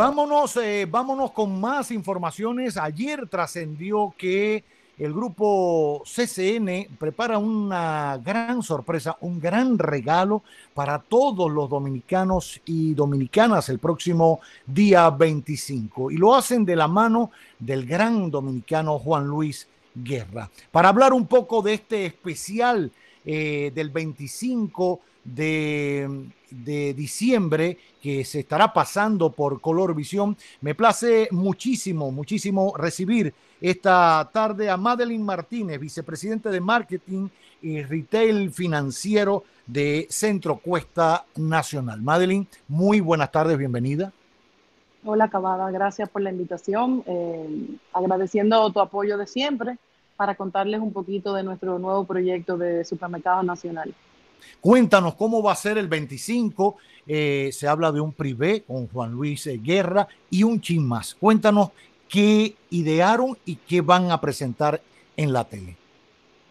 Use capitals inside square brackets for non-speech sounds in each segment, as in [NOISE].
Vámonos, eh, vámonos con más informaciones. Ayer trascendió que el grupo CCN prepara una gran sorpresa, un gran regalo para todos los dominicanos y dominicanas el próximo día 25. Y lo hacen de la mano del gran dominicano Juan Luis Guerra. Para hablar un poco de este especial eh, del 25 de, diciembre que se estará pasando por Color Visión. Me place muchísimo, muchísimo recibir esta tarde a Madeline Martínez, vicepresidente de Marketing y Retail Financiero de Centro Cuesta Nacional. Madeline, muy buenas tardes, bienvenida. Hola, Cavada, gracias por la invitación. Eh, agradeciendo tu apoyo de siempre para contarles un poquito de nuestro nuevo proyecto de supermercado Nacional. Cuéntanos cómo va a ser el 25. Eh, se habla de un privé con Juan Luis eh, Guerra y un chin más. Cuéntanos qué idearon y qué van a presentar en la tele.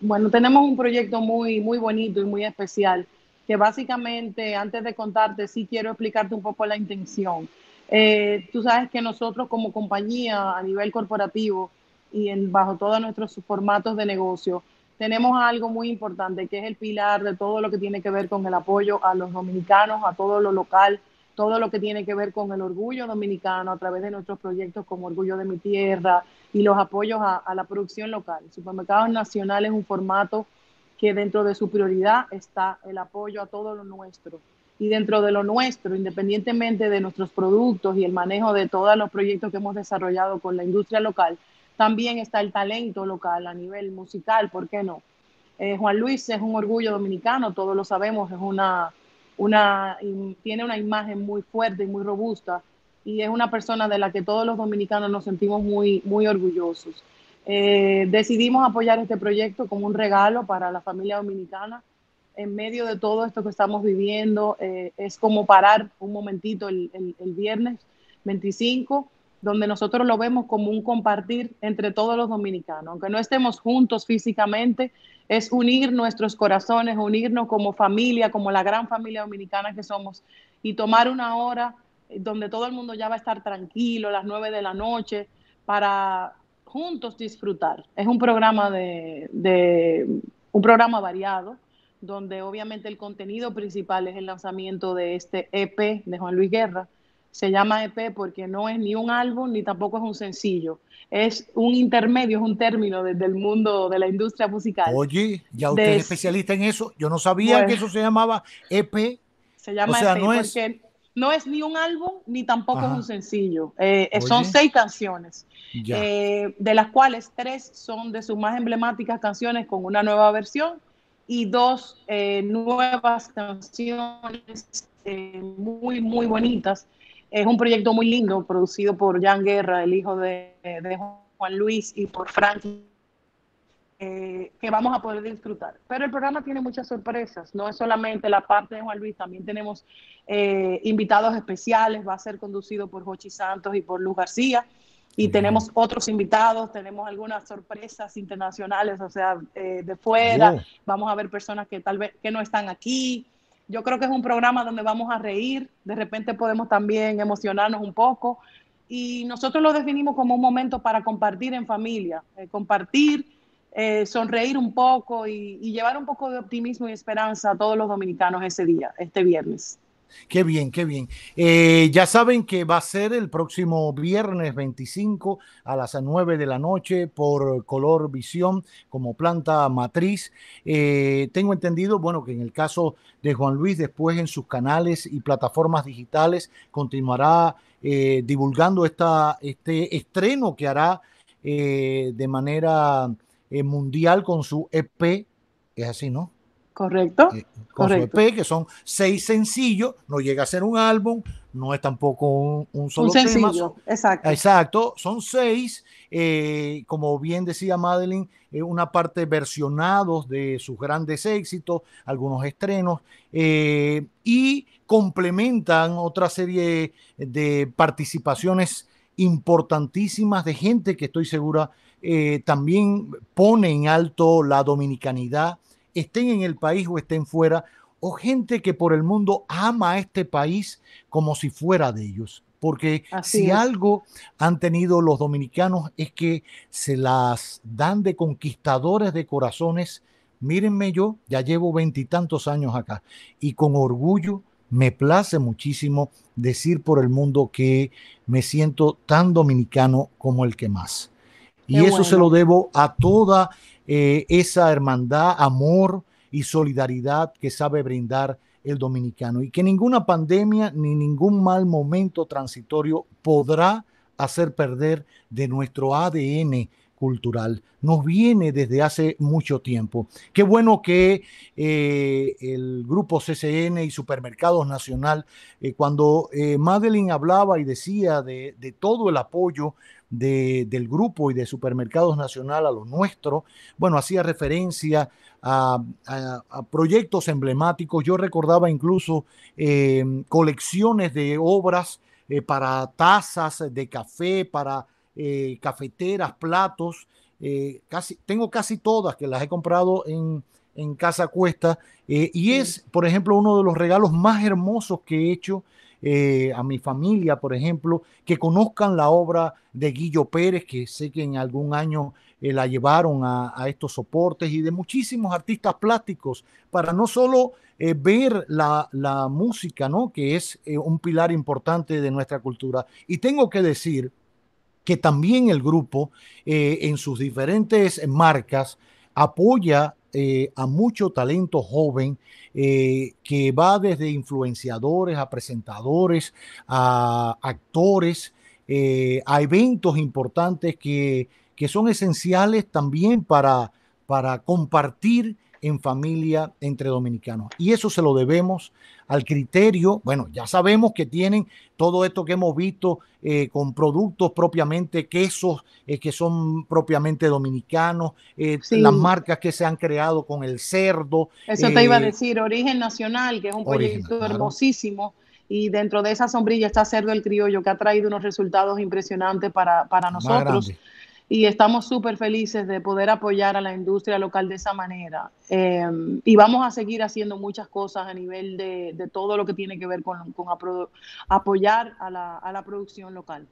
Bueno, tenemos un proyecto muy, muy bonito y muy especial que básicamente, antes de contarte, sí quiero explicarte un poco la intención. Eh, tú sabes que nosotros como compañía a nivel corporativo y en, bajo todos nuestros formatos de negocio, tenemos algo muy importante, que es el pilar de todo lo que tiene que ver con el apoyo a los dominicanos, a todo lo local, todo lo que tiene que ver con el orgullo dominicano a través de nuestros proyectos como Orgullo de mi Tierra y los apoyos a, la producción local. Supermercados Nacional es un formato que dentro de su prioridad está el apoyo a todo lo nuestro. Y dentro de lo nuestro, independientemente de nuestros productos y el manejo de todos los proyectos que hemos desarrollado con la industria local, también está el talento local a nivel musical, ¿por qué no? Eh, Juan Luis es un orgullo dominicano, todos lo sabemos, es una, una, tiene una imagen muy fuerte y muy robusta y es una persona de la que todos los dominicanos nos sentimos muy, muy orgullosos. Eh, decidimos apoyar este proyecto como un regalo para la familia dominicana. En medio de todo esto que estamos viviendo, eh, es como parar un momentito el viernes 25 donde nosotros lo vemos como un compartir entre todos los dominicanos. Aunque no estemos juntos físicamente, es unir nuestros corazones, unirnos como familia, como la gran familia dominicana que somos, y tomar una hora donde todo el mundo ya va a estar tranquilo, las nueve de la noche, para juntos disfrutar. Es un programa un programa variado, donde obviamente el contenido principal es el lanzamiento de este EP de Juan Luis Guerra se llama EP porque no es ni un álbum ni tampoco es un sencillo. Es un intermedio, es un término desde el mundo de la industria musical. Oye, ya usted es especialista en eso. Yo no sabía que eso se llamaba EP. Se llama o sea, EP no es... porque no es ni un álbum ni tampoco es un sencillo. Eh, son seis canciones, eh, de las cuales tres son de sus más emblemáticas canciones con una nueva versión y dos eh, nuevas canciones muy, muy bonitas es un proyecto muy lindo, producido por Jan Guerra, el hijo de, Juan Luis, y por Frank, eh, que vamos a poder disfrutar. Pero el programa tiene muchas sorpresas, no es solamente la parte de Juan Luis, también tenemos eh, invitados especiales, va a ser conducido por Jochi Santos y por Luz García. Y tenemos otros invitados, tenemos algunas sorpresas internacionales, o sea, eh, de fuera. Vamos a ver personas que tal vez que no están aquí. Yo creo que es un programa donde vamos a reír, de repente podemos también emocionarnos un poco y nosotros lo definimos como un momento para compartir en familia, eh, compartir, eh, sonreír un poco y llevar un poco de optimismo y esperanza a todos los dominicanos ese día, este viernes. Qué bien, qué bien. Eh, ya saben que va a ser el próximo viernes 25 a las 9 de la noche por Color Visión como planta matriz. Eh, tengo entendido, bueno, que en el caso de Juan Luis, después en sus canales y plataformas digitales continuará eh, divulgando esta, este estreno que hará de manera mundial con su EP. Es así, ¿no? Correcto. Eh, e correcto. que son seis sencillos, no llega a ser un álbum, no es tampoco un, solo sencillo, exacto. Exacto, son seis, eh, como bien decía Madeline, eh, una parte versionados de sus grandes éxitos, algunos estrenos, y complementan otra serie de participaciones importantísimas de gente que estoy segura también pone en alto la dominicanidad estén en el país o estén fuera, o gente que por el mundo ama a este país como si fuera de ellos. Porque si algo han tenido los dominicanos es que se las dan de conquistadores de corazones. Mírenme yo, ya llevo veintitantos años acá y con orgullo me place muchísimo decir por el mundo que me siento tan dominicano como el que más. Y eso se lo debo a toda eh, esa hermandad, amor y solidaridad que sabe brindar el dominicano y que ninguna pandemia ni ningún mal momento transitorio podrá hacer perder de nuestro ADN cultural. Nos viene desde hace mucho tiempo. Qué bueno que eh, el grupo CCN y Supermercados Nacional, eh, cuando Madeline hablaba y decía de todo el apoyo del grupo y de Supermercados Nacional a lo nuestro. Bueno, hacía referencia a, proyectos emblemáticos. Yo recordaba incluso eh, colecciones de obras eh, para tazas de café, para eh, cafeteras, platos. casi, tengo casi todas que las he comprado en, en Casa Cuesta. y es, por ejemplo, uno de los regalos más hermosos que he hecho eh, a mi familia, por ejemplo, que conozcan la obra de Guillo Pérez, que sé que en algún año eh, la llevaron a, estos soportes, y de muchísimos artistas plásticos, para no solo eh, ver la, la, música, ¿no? que es un pilar importante de nuestra cultura. Y tengo que decir que también el grupo en sus diferentes marcas apoya eh, a mucho talento joven eh, que va desde influenciadores a presentadores, a actores, eh, a eventos importantes que, que, son esenciales también para, para compartir en familia entre dominicanos. Y eso se lo debemos al criterio, bueno, ya sabemos que tienen todo esto que hemos visto eh, con productos propiamente, quesos eh, que son propiamente dominicanos, eh, las marcas que se han creado con el cerdo. Eso te iba a eh, decir, Origen Nacional, que es un proyecto hermosísimo. Y dentro de esa sombrilla está Cerdo el Criollo, que ha traído unos resultados impresionantes para, para nosotros y estamos súper felices de poder apoyar a la industria local de esa manera. Em, y vamos a seguir haciendo muchas cosas a nivel de, todo lo que tiene que ver con, apoyar a la, a la producción local.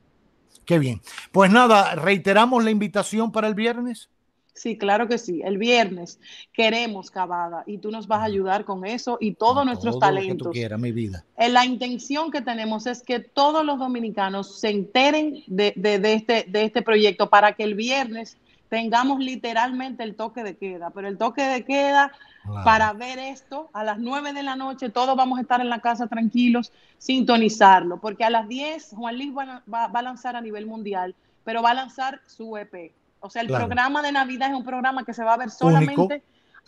Qué bien. Pues nada, reiteramos la invitación para el viernes. Sí, claro que sí. El viernes queremos cavada y tú nos vas a ayudar con eso y todos nuestros talentos. Lo que tú quieras, mi vida. Eh, la intención que tenemos es que todos los dominicanos se enteren de, este, de este proyecto para que el viernes tengamos literalmente el toque de queda. Pero el toque de queda para ver esto a las 9 de la noche, todos vamos a estar en la casa tranquilos, sintonizarlo, porque a las 10 Juan Luis va a lanzar a nivel mundial, pero va a lanzar su EP o sea, el programa de Navidad es un programa que se va a ver solamente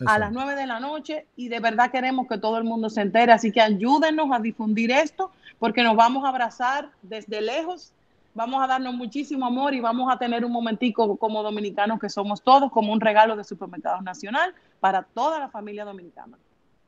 a las 9 de la noche y de verdad queremos que todo el mundo se entere. Así que ayúdenos a difundir esto porque nos vamos a abrazar desde lejos, vamos a darnos muchísimo amor y vamos a tener un momentico como dominicanos que somos todos, como un regalo de Supermercados Nacional para toda la familia dominicana.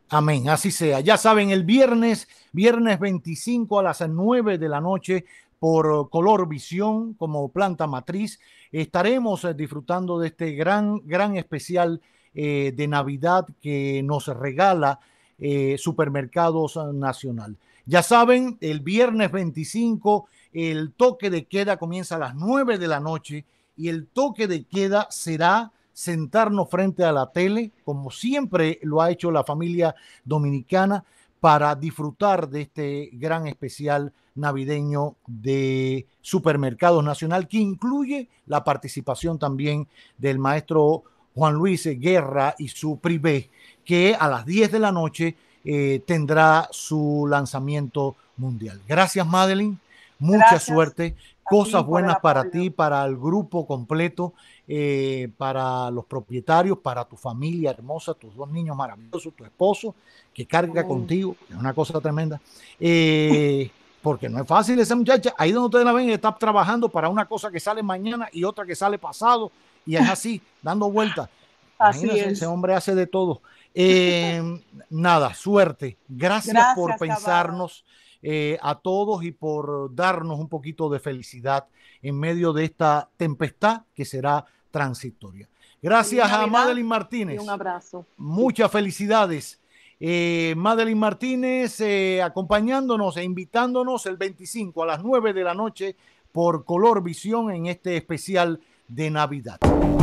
Amén, así sea. Ya saben, el viernes, viernes 25 a las 9 de la noche, por Color Visión como planta matriz. Estaremos eh, disfrutando de este gran, gran especial eh, de Navidad que nos regala eh, Supermercados Nacional. Ya saben, el viernes 25 el toque de queda comienza a las 9 de la noche y el toque de queda será sentarnos frente a la tele, como siempre lo ha hecho la familia dominicana, para disfrutar de este gran especial navideño de Supermercados Nacional, que incluye la participación también del maestro Juan Luis Guerra y su privé, que a las 10 de la noche eh, tendrá su lanzamiento mundial. Gracias, Madeline. Mucha suerte. Cosas buenas para ti, para el grupo completo, eh, para los propietarios, para tu familia hermosa, tus dos niños maravillosos, tu esposo que carga contigo, es una cosa tremenda. Eh, [LAUGHS] porque no es fácil esa muchacha. Ahí donde ustedes la ven, está trabajando para una cosa que sale mañana y otra que sale pasado, y es así, [LAUGHS] dando vueltas. Así es. Ese hombre hace de todo. Eh, [LAUGHS] nada, suerte. Gracias, por pensarnos eh, a todos y por darnos un poquito de felicidad en medio de esta tempestad que será transitoria. Gracias a Madeline Martínez. un abrazo. Muchas felicidades. Eh, Madeline Martínez eh, acompañándonos e invitándonos el 25 a las 9 de la noche por Color Visión en este especial de Navidad.